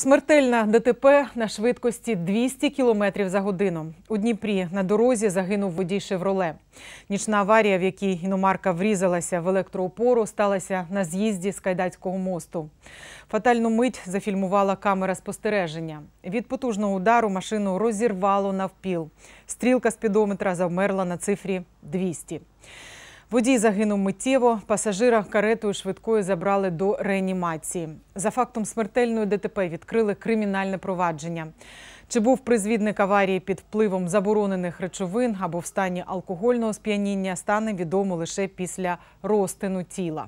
Смертельна ДТП на швидкості 200 км за годину. У Дніпрі на дорозі загинув водій Шевроле. Нічна аварія, в якій іномарка врізалася в електроопору, сталася на з'їзді з Кайдацького мосту. Фатальну мить зафільмувала камера спостереження. Від потужного удару машину розірвало навпіл. Стрілка спідометра завмерла на цифрі 200. Водій загинув миттєво. Пасажира каретою швидкою забрали до реанімації. За фактом смертельної ДТП відкрили кримінальне провадження. Чи був призвідник аварії під впливом заборонених речовин або в стані алкогольного сп'яніння, стане відомо лише після розтину тіла.